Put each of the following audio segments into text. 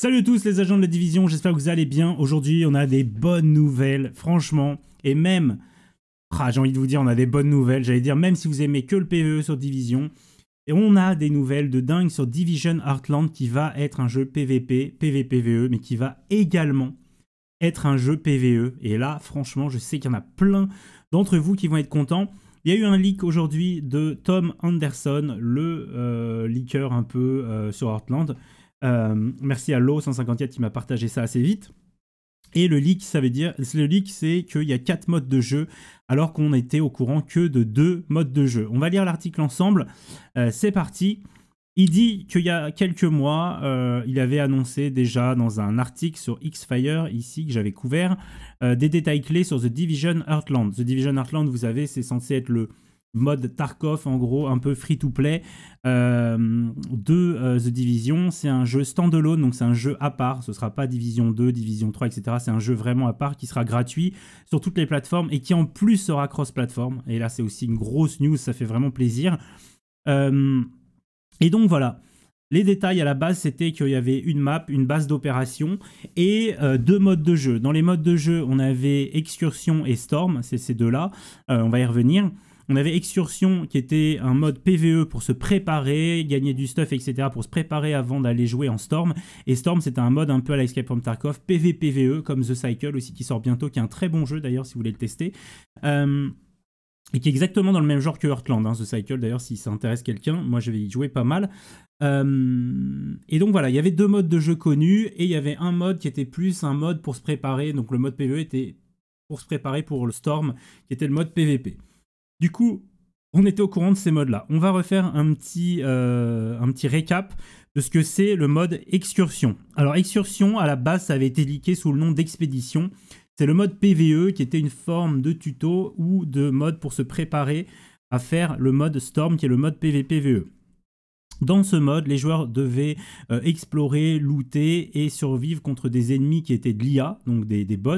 Salut à tous les agents de la division, j'espère que vous allez bien. Aujourd'hui, on a des bonnes nouvelles, franchement. Et même, ah, j'ai envie de vous dire, on a des bonnes nouvelles. J'allais dire, même si vous aimez que le PvE sur Division, et on a des nouvelles de dingue sur Division Heartland qui va être un jeu PvP, PvPvE, mais qui va également être un jeu PvE. Et là, franchement, je sais qu'il y en a plein d'entre vous qui vont être contents. Il y a eu un leak aujourd'hui de Tom Anderson, le euh, leaker un peu euh, sur Heartland euh, merci à Lo154 qui m'a partagé ça assez vite. Et le leak, ça veut dire, le leak, c'est qu'il y a quatre modes de jeu, alors qu'on était au courant que de deux modes de jeu. On va lire l'article ensemble. Euh, c'est parti. Il dit qu'il y a quelques mois, euh, il avait annoncé déjà dans un article sur X-Fire, ici, que j'avais couvert, des détails clés sur The Division Heartland. The Division Heartland, vous avez, c'est censé être le, mode Tarkov, en gros, un peu free-to-play euh, de euh, The Division. C'est un jeu standalone, donc c'est un jeu à part. Ce ne sera pas Division 2, Division 3, etc. C'est un jeu vraiment à part qui sera gratuit sur toutes les plateformes et qui en plus sera cross plateforme Et là, c'est aussi une grosse news, ça fait vraiment plaisir. Euh, et donc voilà. Les détails à la base, c'était qu'il y avait une map, une base d'opération et deux modes de jeu. Dans les modes de jeu, on avait Excursion et Storm, c'est ces deux-là, on va y revenir. On avait Excursion qui était un mode PVE pour se préparer, gagner du stuff, etc. pour se préparer avant d'aller jouer en Storm. Et Storm, c'était un mode un peu à l'Escape from Tarkov, PVPVE, comme The Cycle aussi qui sort bientôt, qui est un très bon jeu d'ailleurs si vous voulez le tester. Euh, et qui est exactement dans le même genre que Heartland, hein, The Cycle d'ailleurs, si ça intéresse quelqu'un, moi je vais y jouer pas mal. Euh, et donc voilà, il y avait deux modes de jeu connus, et il y avait un mode qui était plus un mode pour se préparer, donc le mode PvE était pour se préparer pour le Storm, qui était le mode PvP. Du coup, on était au courant de ces modes-là. On va refaire un petit, euh, un petit récap de ce que c'est le mode excursion. Alors excursion, à la base, ça avait été liqué sous le nom d'expédition. C'est le mode PVE qui était une forme de tuto ou de mode pour se préparer à faire le mode Storm qui est le mode PVPVE. Dans ce mode, les joueurs devaient euh, explorer, looter et survivre contre des ennemis qui étaient de l'IA, donc des, bots,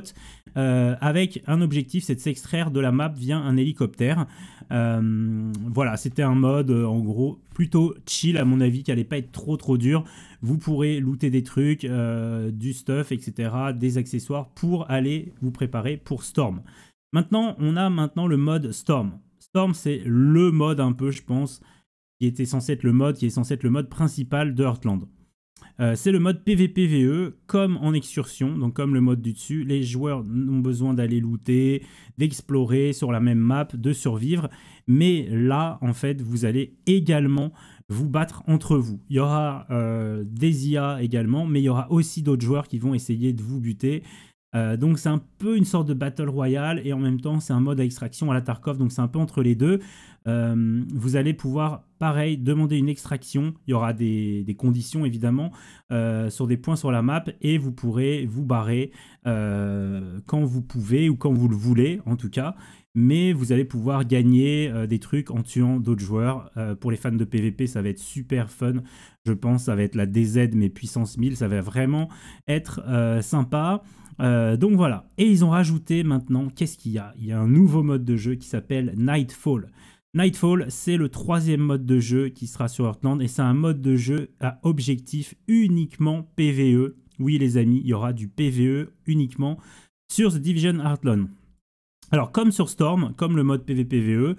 euh, avec un objectif, c'est de s'extraire de la map via un hélicoptère. Euh, voilà, c'était un mode en gros plutôt chill à mon avis, qui allait pas être trop trop dur. Vous pourrez looter des trucs, du stuff, etc., des accessoires pour aller vous préparer pour Storm. Maintenant, on a maintenant le mode Storm. Storm, c'est le mode un peu, je pense, qui était censé être le mode, qui est censé être le mode principal de Heartland. Euh, c'est le mode PVPVE, comme en excursion, donc comme le mode du dessus. Les joueurs ont besoin d'aller looter, d'explorer sur la même map, de survivre. Mais là, en fait, vous allez également vous battre entre vous. Il y aura euh, des IA également, mais il y aura aussi d'autres joueurs qui vont essayer de vous buter. Euh, donc c'est un peu une sorte de battle royale et en même temps c'est un mode à extraction à la Tarkov, donc c'est un peu entre les deux. Euh, vous allez pouvoir, pareil, demander une extraction, il y aura des, conditions évidemment, euh, sur des points sur la map et vous pourrez vous barrer quand vous pouvez ou quand vous le voulez en tout cas mais vous allez pouvoir gagner euh, des trucs en tuant d'autres joueurs. Euh, pour les fans de PvP, ça va être super fun. Je pense ça va être la DZ mais puissance 1000, ça va vraiment être euh, sympa. donc voilà. Et ils ont rajouté maintenant, qu'est-ce qu'il y a Il y a un nouveau mode de jeu qui s'appelle Nightfall. Nightfall, c'est le troisième mode de jeu qui sera sur Heartland et c'est un mode de jeu à objectif uniquement PvE. Oui les amis, il y aura du PvE uniquement sur The Division Heartland. Alors comme sur Storm, comme le mode PVPVE,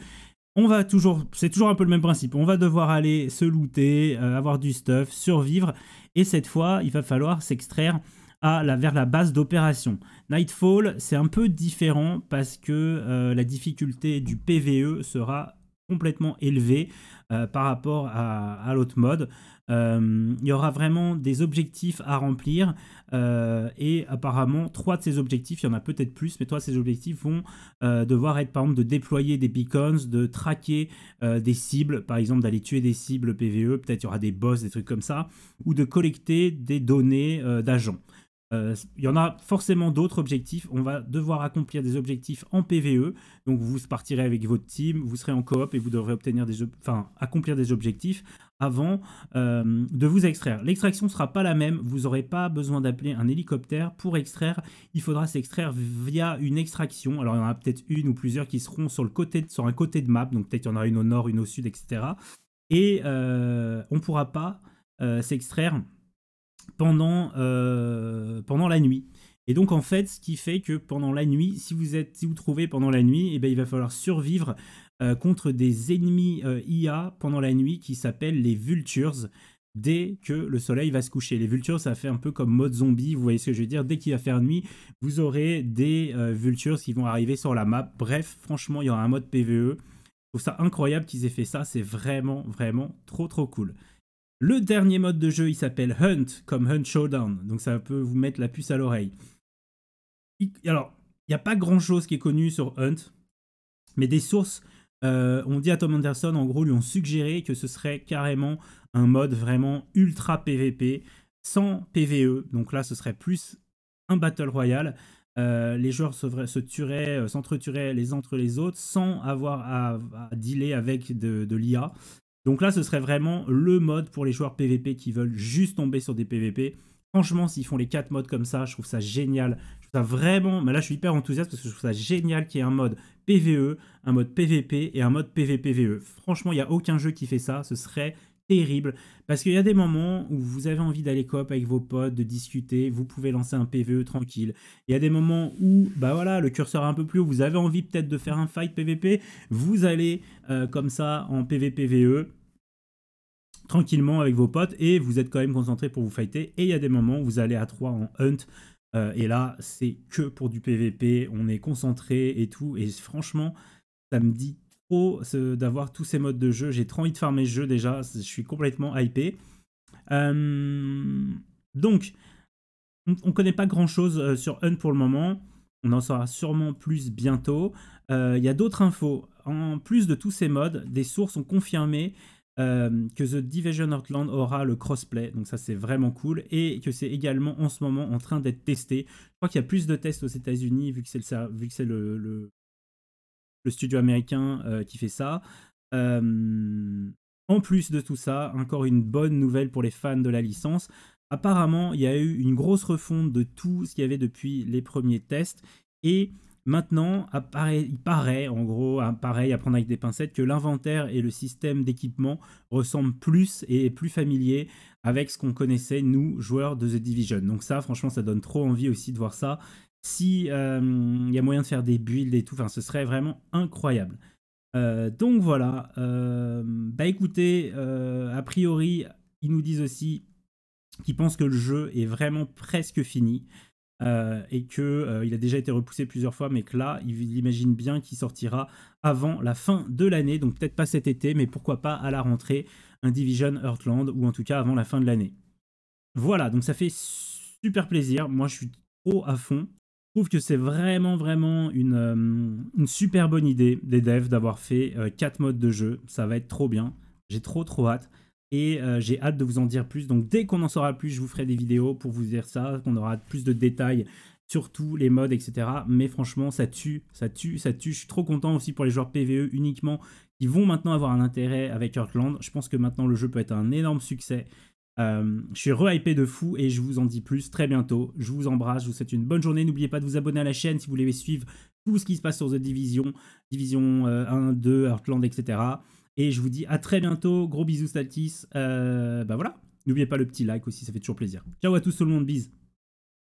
on va toujours, c'est toujours un peu le même principe, on va devoir aller se looter, euh, avoir du stuff, survivre, et cette fois il va falloir s'extraire la, vers la base d'opération. Nightfall, c'est un peu différent parce que euh, la difficulté du PVE sera complètement élevé euh, par rapport à, l'autre mode. Euh, il y aura vraiment des objectifs à remplir euh, et apparemment trois de ces objectifs, il y en a peut-être plus, mais trois de ces objectifs vont devoir être par exemple de déployer des beacons, de traquer des cibles, par exemple d'aller tuer des cibles PVE, peut-être il y aura des boss, des trucs comme ça, ou de collecter des données d'agents. Euh, il y en a forcément d'autres objectifs. On va devoir accomplir des objectifs en PVE. Donc vous partirez avec votre team, vous serez en coop et vous devrez obtenir des, enfin, accomplir des objectifs avant euh, de vous extraire. L'extraction ne sera pas la même. Vous n'aurez pas besoin d'appeler un hélicoptère pour extraire. Il faudra s'extraire via une extraction. Alors il y en a peut-être une ou plusieurs qui seront sur, le côté un côté de map. Donc peut-être il y en a une au nord, une au sud, etc. Et euh, on ne pourra pas s'extraire euh, pendant, la nuit. Et donc en fait, ce qui fait que pendant la nuit, si vous êtes, si vous trouvez pendant la nuit, Et eh ben, il va falloir survivre euh, contre des ennemis euh, IA pendant la nuit qui s'appellent les vultures. Dès que le soleil va se coucher, les vultures, ça fait un peu comme mode zombie. Vous voyez ce que je veux dire Dès qu'il va faire nuit, vous aurez des vultures qui vont arriver sur la map. Bref, franchement, il y aura un mode PVE. Je trouve ça incroyable qu'ils aient fait ça. C'est vraiment, vraiment trop, trop cool. Le dernier mode de jeu, il s'appelle Hunt, comme Hunt Showdown, donc ça peut vous mettre la puce à l'oreille. Alors, il n'y a pas grand-chose qui est connu sur Hunt, mais des sources euh, ont dit à Tom Anderson, en gros, lui ont suggéré que ce serait carrément un mode vraiment ultra PVP, sans PVE. Donc là, ce serait plus un Battle Royale. Euh, les joueurs se, tueraient, euh, les uns entre les autres sans avoir à, dealer avec de l'IA. Donc là, ce serait vraiment le mode pour les joueurs PVP qui veulent juste tomber sur des PVP. Franchement, s'ils font les 4 modes comme ça, je trouve ça génial. Je trouve ça vraiment... Mais là, je suis hyper enthousiaste parce que je trouve ça génial qu'il y ait un mode PVE, un mode PVP et un mode PVPVE. Franchement, il n'y a aucun jeu qui fait ça. Ce serait terrible parce qu'il y a des moments où vous avez envie d'aller coop avec vos potes, de discuter, vous pouvez lancer un PVE tranquille. Il y a des moments où bah voilà, le curseur est un peu plus haut, vous avez envie peut-être de faire un fight PVP, vous allez euh, comme ça en PVPVE tranquillement avec vos potes et vous êtes quand même concentré pour vous fighter et il y a des moments où vous allez à 3 en hunt euh, et là c'est que pour du PVP, on est concentré et tout et franchement ça me dit d'avoir tous ces modes de jeu. J'ai trop envie de farmer ce jeu déjà. Je suis complètement hypé. Euh, donc, on connaît pas grand-chose euh, sur un pour le moment. On en saura sûrement plus bientôt. Euh, il y a d'autres infos. En plus de tous ces modes, des sources ont confirmé que The Division Heartland aura le crossplay. Donc ça, c'est vraiment cool. Et que c'est également en ce moment en train d'être testé. Je crois qu'il y a plus de tests aux États-Unis vu que c'est le, le, le studio américain euh, qui fait ça. Euh, en plus de tout ça, encore une bonne nouvelle pour les fans de la licence. Apparemment, il y a eu une grosse refonte de tout ce qu'il y avait depuis les premiers tests. Et maintenant, apparaît, il paraît, en gros, hein, pareil à prendre avec des pincettes, que l'inventaire et le système d'équipement ressemblent plus et plus familier avec ce qu'on connaissait, nous, joueurs de The Division. Donc ça, franchement, ça donne trop envie aussi de voir ça si euh, il y a moyen de faire des builds et tout, ce serait vraiment incroyable. Euh, donc voilà, euh, bah écoutez, a priori, ils nous disent aussi qu'ils pensent que le jeu est vraiment presque fini et que il a déjà été repoussé plusieurs fois, mais que là, ils imaginent bien qu'il sortira avant la fin de l'année, donc peut-être pas cet été, mais pourquoi pas à la rentrée, un Division Earthland ou en tout cas avant la fin de l'année. Voilà, donc ça fait super plaisir. Moi, je suis trop à fond. Je trouve que c'est vraiment, vraiment euh, une, super bonne idée des devs d'avoir fait euh, quatre 4 modes de jeu. Ça va être trop bien. J'ai trop, trop hâte. Et euh, j'ai hâte de vous en dire plus. Donc, dès qu'on en saura plus, je vous ferai des vidéos pour vous dire ça, qu'on aura plus de détails sur tous les modes, etc. Mais franchement, ça tue, ça tue, ça tue. Je suis trop content aussi pour les joueurs PVE uniquement qui vont maintenant avoir un intérêt avec Heartland. Je pense que maintenant, le jeu peut être un énorme succès. Euh, je suis re-hypé de fou et je vous en dis plus très bientôt. Je vous embrasse, je vous souhaite une bonne journée. N'oubliez pas de vous abonner à la chaîne si vous voulez suivre tout ce qui se passe sur The Division, Division 1, euh, 2, Heartland, etc. Et je vous dis à très bientôt. Gros bisous, Statis. Euh, bah voilà. N'oubliez pas le petit like aussi, ça fait toujours plaisir. Ciao à tous, tout le monde, bisous.